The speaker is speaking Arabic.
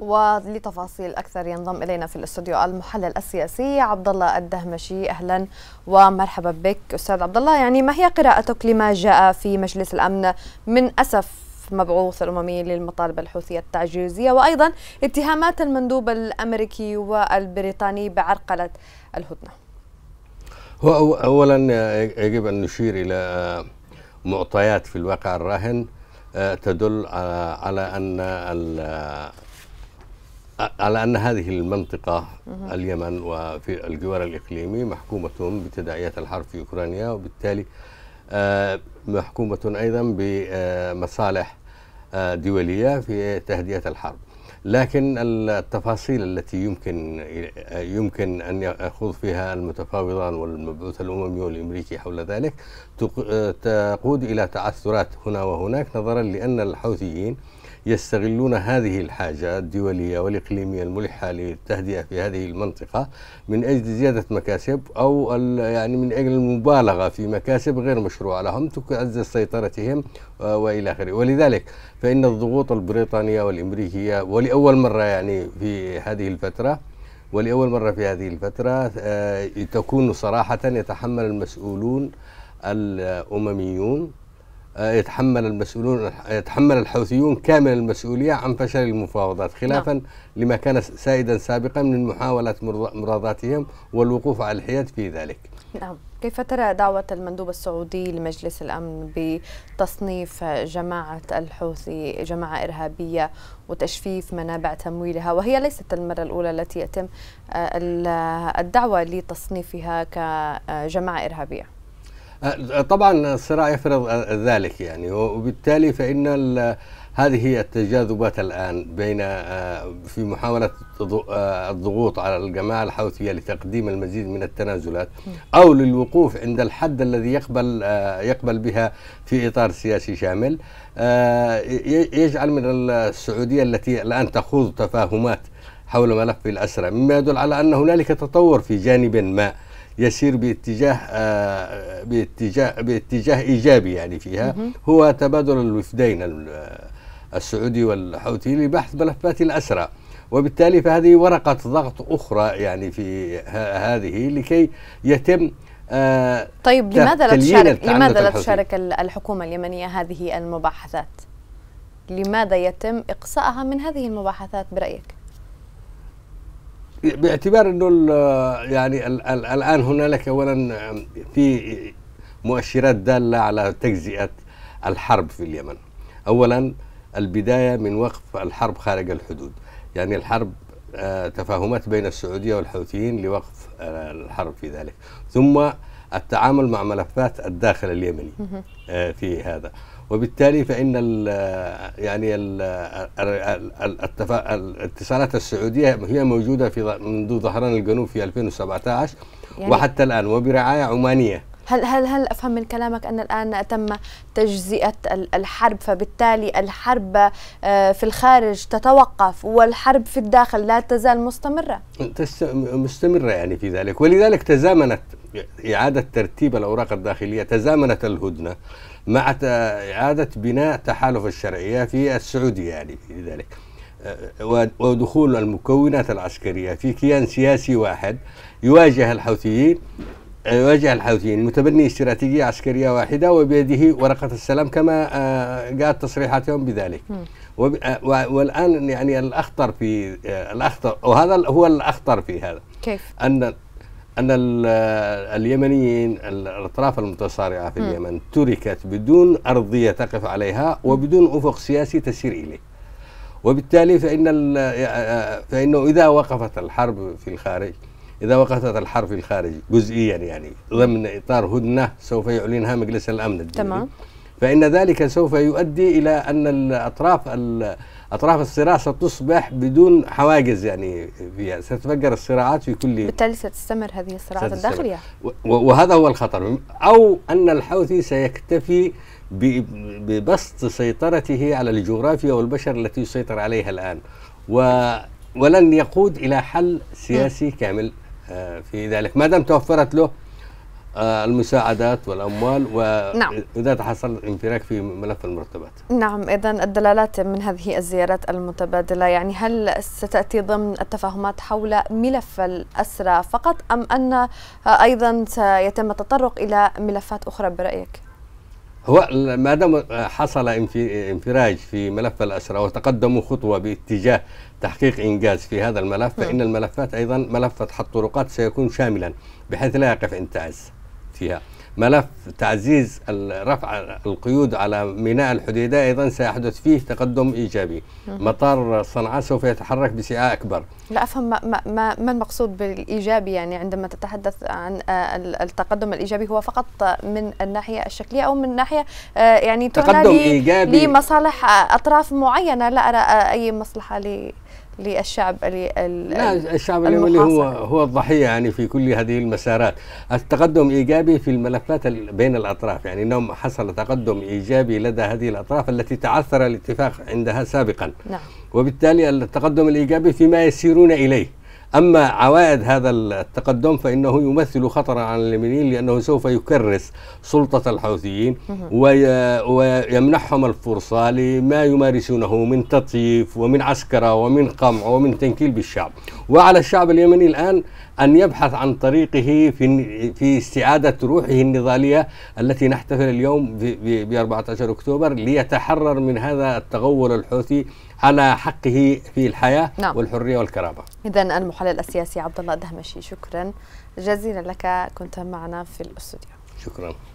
ولتفاصيل اكثر ينضم الينا في الاستوديو المحلل السياسي عبد الله الدهمشي اهلا ومرحبا بك استاذ عبد الله يعني ما هي قراءتك لما جاء في مجلس الامن من اسف مبعوث الاممي للمطالبه الحوثيه التعجيزيه وايضا اتهامات المندوب الامريكي والبريطاني بعرقله الهدنه. هو اولا يجب ان نشير الى معطيات في الواقع الراهن آه، تدل على ان على أن هذه المنطقة اليمن وفي الجوار الإقليمي محكومة بتداعيات الحرب في أوكرانيا وبالتالي آه، محكومة أيضا بمصالح آه، دولية في تهدئة الحرب لكن التفاصيل التي يمكن يمكن ان يخوض فيها المتفاوضان والمبعوث الاممي والامريكي حول ذلك آه، تقود الى تعثرات هنا وهناك نظرا لان الحوثيين يستغلون هذه الحاجة الدولية والإقليمية الملحة للتهدئة في هذه المنطقة من أجل زيادة مكاسب أو يعني من أجل المبالغة في مكاسب غير مشروعة لهم تعزز سيطرتهم آه، وإلى آخره ولذلك فإن الضغوط البريطانية والأمريكية ولأول مرة يعني في هذه الفترة ولأول مرة في هذه الفترة آه، تكون صراحة يتحمل المسؤولون الأمميون يتحمل المسؤولون يتحمل الحوثيون كامل المسؤولية عن فشل المفاوضات نعم. خلافا نعم. لما كان سائدا سابقا من محاولة مراداتهم والوقوف على الحياد في ذلك نعم كيف ترى دعوة المندوب السعودي لمجلس الأمن بتصنيف جماعة الحوثي جماعة إرهابية وتجفيف منابع تمويلها وهي ليست المرة الأولى التي يتم آه، الدعوة لتصنيفها كجماعة إرهابية أه، طبعا الصراع يفرض ذلك يعني وبالتالي فإن هذه هي التجاذبات الآن بين أه، في محاولة أه، الضغوط على الجماعة الحوثية لتقديم المزيد من التنازلات أو للوقوف عند الحد الذي يقبل يقبل بها في إطار سياسي شامل يجعل من السعودية التي الآن تخوض تفاهمات حول ملف الأسرى مما يدل على أن هنالك تطور في جانب ما يسير باتجاه آه، باتجاه باتجاه ايجابي يعني فيها هو تبادل الوفدين آه، السعودي والحوثي لبحث ملفات الاسرى وبالتالي فهذه ورقه ضغط اخرى يعني في هذه لكي يتم آه طيب لماذا لا تشارك لماذا لا تشارك الحكومه اليمنيه هذه المباحثات؟ لماذا يتم اقصائها من هذه المباحثات برايك؟ باعتبار انه يعني الان هنالك اولا في مؤشرات داله على تجزئه الحرب في اليمن. اولا البدايه من وقف الحرب خارج الحدود، يعني الحرب آه، تفاهمات بين السعوديه والحوثيين لوقف آه، الحرب في ذلك، ثم التعامل مع ملفات الداخل اليمني آه، في هذا وبالتالي فان الـ آه، يعني آه، الاتصالات السعوديه هي موجوده في منذ ظهران الجنوب في 2017 يعني وحتى الان وبرعايه عمانيه هل هل هل افهم من كلامك ان الان تم تجزئه الحرب فبالتالي الحرب آه، في الخارج تتوقف والحرب في الداخل لا تزال مستمره؟ مستمره يعني في ذلك ولذلك تزامنت اعاده ترتيب الاوراق الداخليه تزامنت الهدنه مع اعاده بناء تحالف الشرعيه في السعوديه يعني في ذلك. آه، ودخول المكونات العسكريه في كيان سياسي واحد يواجه الحوثيين واجه الحوثيين متبني استراتيجية عسكرية واحدة وبيده ورقة السلام كما جاءت آه، تصريحاتهم بذلك آه، والآن يعني الأخطر في آه، الأخطر وهذا هو الأخطر في هذا كيف؟ أن أن اليمنيين الأطراف المتصارعة في اليمن تركت بدون أرضية تقف عليها وبدون أفق سياسي تسير إليه وبالتالي فإن فإنه إذا وقفت الحرب في الخارج إذا وقفت الحرب في الخارج جزئيا يعني ضمن إطار هدنة سوف يعلنها مجلس الأمن الدولي تمام فإن ذلك سوف يؤدي إلى أن الأطراف أطراف الصراع ستصبح بدون حواجز يعني فيها ستتفجر الصراعات في كل بالتالي ستستمر هذه الصراعات الداخلية وهذا هو الخطر أو أن الحوثي سيكتفي ببسط سيطرته على الجغرافيا والبشر التي يسيطر عليها الآن و ولن يقود إلى حل سياسي كامل آه، في ذلك ما دام توفرت له آه، المساعدات والاموال واذا نعم. تحصل انفراك في ملف المرتبات. نعم اذا الدلالات من هذه الزيارات المتبادله يعني هل ستاتي ضمن التفاهمات حول ملف الاسرى فقط ام ان آه، ايضا سيتم التطرق الى ملفات اخرى برايك؟ هو ما دام حصل انفراج في ملف الأسرة وتقدموا خطوة باتجاه تحقيق إنجاز في هذا الملف نعم. فإن الملفات أيضا ملف فتح الطرقات سيكون شاملا بحيث لا يقف انتعاز فيها ملف تعزيز رفع القيود على ميناء الحديدة أيضا سيحدث فيه تقدم إيجابي مطار صنعاء سوف يتحرك بسعة أكبر لا أفهم ما, ما, ما المقصود بالإيجابي يعني عندما تتحدث عن آه، التقدم الإيجابي هو فقط من الناحية الشكلية أو من ناحية آه، يعني تقدم إيجابي لمصالح أطراف معينة لا أرى آه، أي مصلحة لي للشعب لا الشعب اليمني هو هو الضحيه يعني في كل هذه المسارات التقدم ايجابي في الملفات بين الاطراف يعني انهم حصل تقدم ايجابي لدى هذه الاطراف التي تعثر الاتفاق عندها سابقا نعم وبالتالي التقدم الايجابي فيما يسيرون اليه أما عوائد هذا التقدم فإنه يمثل خطرا على اليمنيين لأنه سوف يكرس سلطة الحوثيين ويمنحهم الفرصة لما يمارسونه من تطييف ومن عسكرة ومن قمع ومن تنكيل بالشعب وعلى الشعب اليمني الآن أن يبحث عن طريقه في في استعادة روحه النضالية التي نحتفل اليوم ب 14 أكتوبر ليتحرر من هذا التغول الحوثي على حقه في الحياة نعم. والحرية والكرامة إذا المحل المحلل السياسي عبد الله دهمشي شكرا جزيلا لك كنت معنا في الاستوديو شكرا